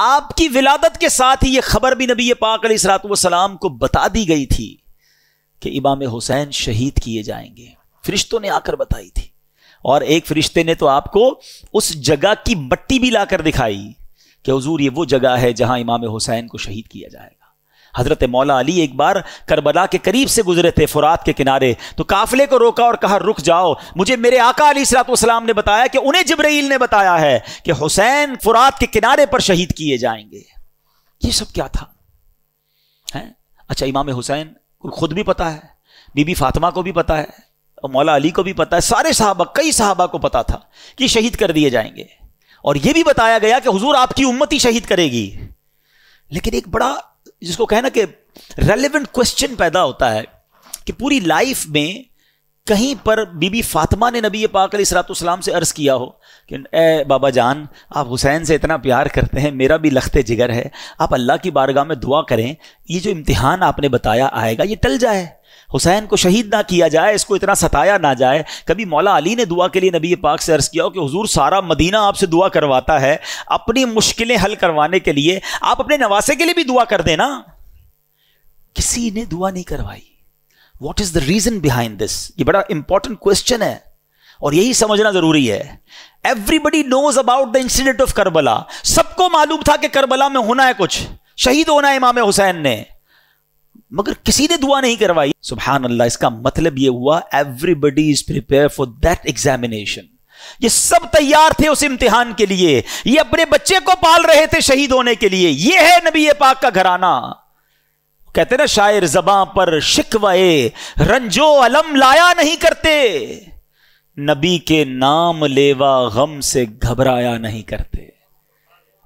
आपकी विलादत के साथ ही यह खबर भी नबी पाक सलाम को बता दी गई थी कि इमाम हुसैन शहीद किए जाएंगे फरिश्तों ने आकर बताई थी और एक फरिश्ते ने तो आपको उस जगह की मट्टी भी लाकर दिखाई कि हजूर ये वो जगह है जहां इमाम हुसैन को शहीद किया जाएगा हज़रत मौला अली एक बार करबला के करीब से गुजरे थे फुरात के किनारे तो काफिले को रोका और कहा रुक जाओ मुझे मेरे आका अली सलाम ने बताया कि उन्हें जबरील ने बताया है कि हुसैन फुरात के किनारे पर शहीद किए जाएंगे ये सब क्या था है अच्छा इमाम हुसैन खुद भी पता है बीबी फातिमा को भी पता है और मौला अली को भी पता है सारे साहबा कई साहबा को पता था कि शहीद कर दिए जाएंगे और यह भी बताया गया कि हुजूर आपकी उम्मती शहीद करेगी लेकिन एक बड़ा जिसको कहें ना कि रेलिवेंट क्वेश्चन पैदा होता है कि पूरी लाइफ में कहीं पर बीबी फातिमा ने नबी पाक सलाम से अर्ज़ किया हो कि ए बाबा जान आप हुसैन से इतना प्यार करते हैं मेरा भी लखते जिगर है आप अल्लाह की बारगाह में दुआ करें ये जो इम्तिहान आपने बताया आएगा ये टल जाए हुसैन को शहीद ना किया जाए इसको इतना सताया ना जाए कभी मौला अली ने दुआ के लिए नबी पाक से अर्ज़ किया हो कि हुजूर सारा मदीना आपसे दुआ करवाता है अपनी मुश्किलें हल करवाने के लिए आप अपने नवासे के लिए भी दुआ कर देना किसी ने दुआ नहीं करवाई what is the reason behind this ये बड़ा इंपॉर्टेंट क्वेश्चन है और यही समझना ज़रूरी है everybody knows about the incident of Karbala सबको मालूम था कि करबला में होना है कुछ शहीद होना है इमाम हुसैन ने मगर किसी ने दुआ नहीं करवाई सुबहान अल्लाह इसका मतलब यह हुआ everybody is prepare for that examination ये सब तैयार थे उस इम्तिहान के लिए ये अपने बच्चे को पाल रहे थे शहीद होने के लिए ये है नबी पाक का घराना कहते ना शायर जबां पर शिकवाए रंजो अलम लाया नहीं करते नबी के नाम लेवा गम से घबराया नहीं करते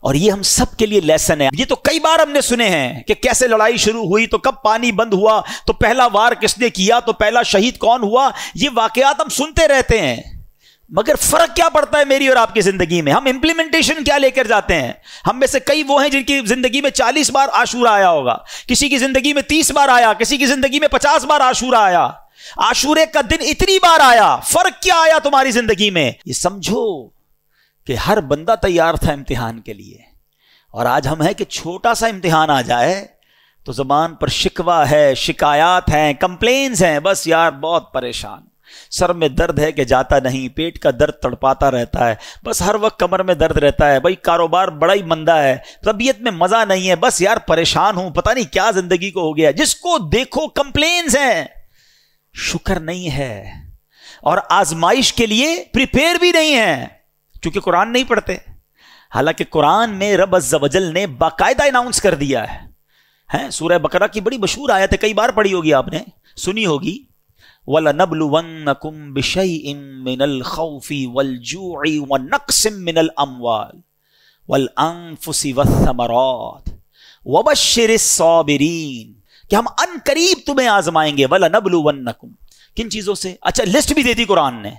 और ये हम सब के लिए लेसन है ये तो कई बार हमने सुने हैं कि कैसे लड़ाई शुरू हुई तो कब पानी बंद हुआ तो पहला वार किसने किया तो पहला शहीद कौन हुआ ये वाकयात हम सुनते रहते हैं मगर फर्क क्या पड़ता है मेरी और आपकी जिंदगी में हम इंप्लीमेंटेशन क्या लेकर जाते हैं हम में से कई वो हैं जिनकी जिंदगी में 40 बार आशूरा आया होगा किसी की जिंदगी में 30 बार आया किसी की जिंदगी में 50 बार आशूरा आया आशूरे का दिन इतनी बार आया फर्क क्या आया तुम्हारी जिंदगी में ये समझो कि हर बंदा तैयार था इम्तिहान के लिए और आज हम हैं कि छोटा सा इम्तिहान आ जाए तो जबान पर शिकवा है शिकायत हैं कंप्लेन्स हैं बस यार बहुत परेशान सर में दर्द है कि जाता नहीं पेट का दर्द तड़पाता रहता है बस हर वक्त कमर में दर्द रहता है भाई कारोबार बड़ा ही मंदा है तबीयत में मजा नहीं है बस यार परेशान हूं पता नहीं क्या जिंदगी को हो गया जिसको देखो कंप्लेन्स हैं शुक्र नहीं है और आजमाइश के लिए प्रिपेयर भी नहीं है क्योंकि कुरान नहीं पढ़ते हालांकि कुरान में रब अजल ने बाकायदा अनाउंस कर दिया है हैं सूरह बकरा की बड़ी मशहूर आयत है कई बार पढ़ी होगी आपने सुनी होगी वला नबल मिनल खौफी वल जूई व नक्सम मिनल अमवाल वल अंफुसी वमरात वबशर साबिरीन कि हम अनकरीब तुम्हें आजमाएंगे वल नबल किन चीज़ों से अच्छा लिस्ट भी दे दी कुरान ने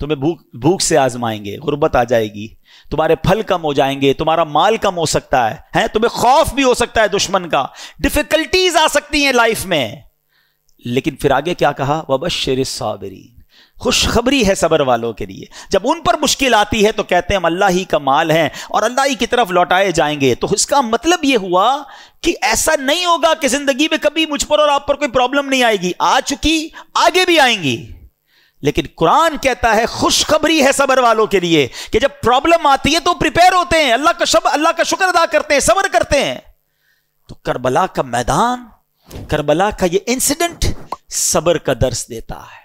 तुम्हें भूख भूख से आजमाएंगे गुर्बत आ जाएगी तुम्हारे फल कम हो जाएंगे तुम्हारा माल कम हो सकता है हैं तुम्हें खौफ भी हो सकता है दुश्मन का डिफिकल्टीज आ सकती हैं लाइफ में लेकिन फिर आगे क्या कहा वबशर साबरी खुशखबरी है सबर वालों के लिए जब उन पर मुश्किल आती है तो कहते हैं हम अल्लाह ही का माल है और अल्लाह ही की तरफ लौटाए जाएंगे तो इसका मतलब यह हुआ कि ऐसा नहीं होगा कि जिंदगी में कभी मुझ पर और आप पर कोई प्रॉब्लम नहीं आएगी आ चुकी आगे भी आएंगी लेकिन कुरान कहता है खुशखबरी है सबर वालों के लिए कि जब प्रॉब्लम आती है तो प्रिपेयर होते हैं अल्लाह का शब अल्लाह का शुक्र अदा करते हैं सबर करते हैं तो करबला का मैदान करबला का ये इंसिडेंट सबर का दर्श देता है